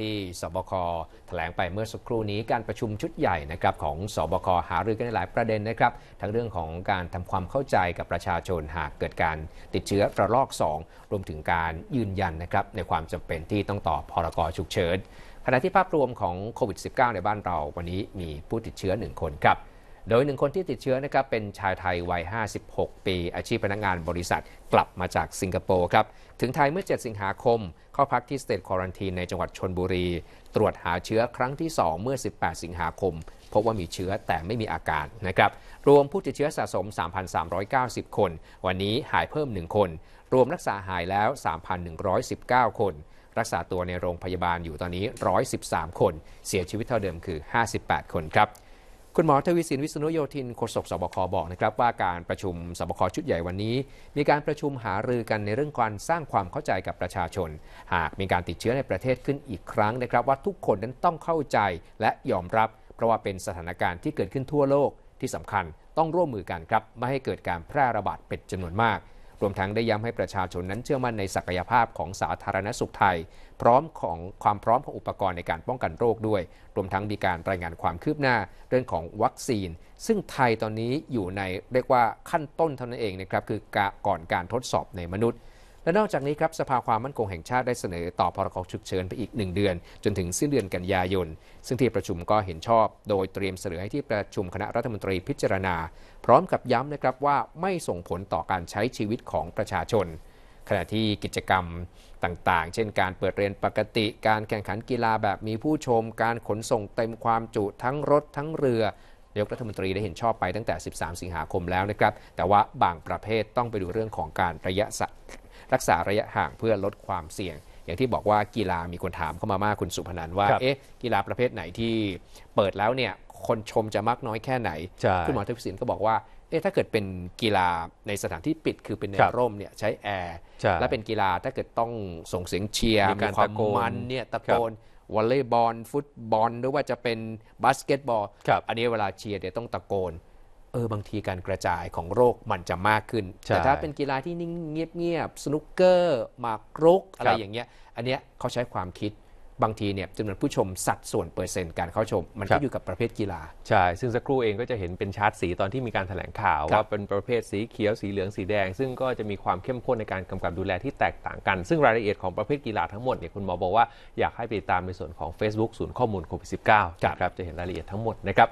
ที่สบค แถลงไปเมื่อสักครู่นี้การประชุมชุดใหญ่นะครับของสบค หารือกันในหลายประเด็นนะครับ ทั้งเรื่องของการทำความเข้าใจกับประชาชนหากเกิดการติดเชื้อระลอก 2 รวมถึงการยืนยันนะครับในความจำเป็นที่ต้องต่อพรกฉุกเฉินขณะที่ภาพรวมของโควิด -19 ในบ้านเราวันนี้มีผู้ติดเชื้อ 1 คนครับโดยหนึ่งคนที่ติดเชื้อนะครับเป็นชายไทยวัย 56 ปี อาชีพพนักงานบริษัทกลับมาจากสิงคโปร์ครับ ถึงไทยเมื่อ 7 สิงหาคม เข้าพักที่สเตทควอรันทีนในจังหวัดชนบุรี ตรวจหาเชื้อครั้งที่ 2 เมื่อ 18 สิงหาคม พบว่ามีเชื้อแต่ไม่มีอาการนะครับรวมผู้ติดเชื้อสะสม 3,390 คน วันนี้หายเพิ่ม 1 คนรวมรักษาหายแล้ว 3,119 คน รักษาตัวในโรงพยาบาลอยู่ตอนนี้ 113 คน เสียชีวิตเท่าเดิมคือ 58 คนครับคุณหมอทวีสินวิษณุโยธินโฆษกสบคบอกนะครับว่าการประชุมสบคชุดใหญ่วันนี้ มีการประชุมหารือกันในเรื่องการสร้างความเข้าใจกับประชาชนหากมีการติดเชื้อในประเทศขึ้นอีกครั้งนะครับ ว่าทุกคนนั้นต้องเข้าใจ และยอมรับเพราะว่าเป็นสถานการณ์ที่เกิดขึ้นทั่วโลกที่สำคัญต้องร่วมมือกันครับไม่ให้เกิดการแพร่ระบาดเป็นจำนวนมากรวมทั้งได้ย้ำให้ประชาชนนั้นเชื่อมั่นในศักยภาพของสาธารณสุขไทย พร้อมของความพร้อมของอุปกรณ์ในการป้องกันโรคด้วย รวมทั้งมีการรายงานความคืบหน้าเรื่องของวัคซีน ซึ่งไทยตอนนี้อยู่ในเรียกว่าขั้นต้นเท่านั้นเองนะครับคือก่อนการทดสอบในมนุษย์และนอกจากนี้ครับ สภาความมั่นคงแห่งชาติได้เสนอต่อพรกฉุกเฉินไปอีก 1 เดือน จนถึงสิ้นเดือนกันยายน ซึ่งที่ประชุมก็เห็นชอบ โดยเตรียมเสนอให้ที่ประชุมคณะรัฐมนตรีพิจารณา พร้อมกับย้ำนะครับว่าไม่ส่งผลต่อการใช้ชีวิตของประชาชน ขณะที่กิจกรรมต่าง ๆ เช่นการเปิดเรียนปกติการแข่งขันกีฬาแบบมีผู้ชม การขนส่งเต็มความจุทั้งรถ ทั้งเรือนายกรัฐมนตรีได้เห็นชอบไปตั้งแต่ 13 สิงหาคมแล้วนะครับ แต่ว่าบางประเภทต้องไปดูเรื่องของการระยะรักษาระยะห่างเพื่อลดความเสี่ยง อย่างที่บอกว่ากีฬามีคนถามเข้ามามากคุณสุพนันว่าเอ๊ะกีฬาประเภทไหนที่เปิดแล้วเนี่ยคนชมจะมากน้อยแค่ไหนคุณหมอทวิสินก็บอกว่าเอ๊ะถ้าเกิดเป็นกีฬาในสถานที่ปิดคือเป็นในร่มเนี่ยใช้แอร์และเป็นกีฬาถ้าเกิดต้องส่งเสียงเชียร์มีความมันเนี่ยตะโกนวอลเลย์บอลฟุตบอล หรือว่าจะเป็นบาสเกตบอลอันนี้เวลาเชียร์เดี๋ยวต้องตะโกนเออบางทีการกระจายของโรคมันจะมากขึ้น แต่ถ้าเป็นกีฬาที่นิ่งเงียบๆสนุกเกอร์มากรุกอะไรอย่างเงี้ยอันเนี้ยเขาใช้ความคิดบางทีเนี่ยจำนวนผู้ชมสัดส่วนเปอร์เซ็นต์การเข้าชม มันก็อยู่กับประเภทกีฬาใช่ ซึ่งสักครู่เองก็จะเห็นเป็นชาร์ตสีตอนที่มีการถแถลงข่าว ว่าเป็นประเภทสีเขียวสีเหลืองสีแดง ซึ่งก็จะมีความเข้มข้นในการกำกับดูแลที่แตกต่างกันซึ่งรายละเอียดของประเภทกีฬาทั้งหมดเนี่ยคุณหมอบอกว่าอยากให้ไปตามในส่วนของ Facebook ศูนย์ข้อมูลโควิดสินะครับจะเห็นรายละเอียดทั้งหมดนะครับ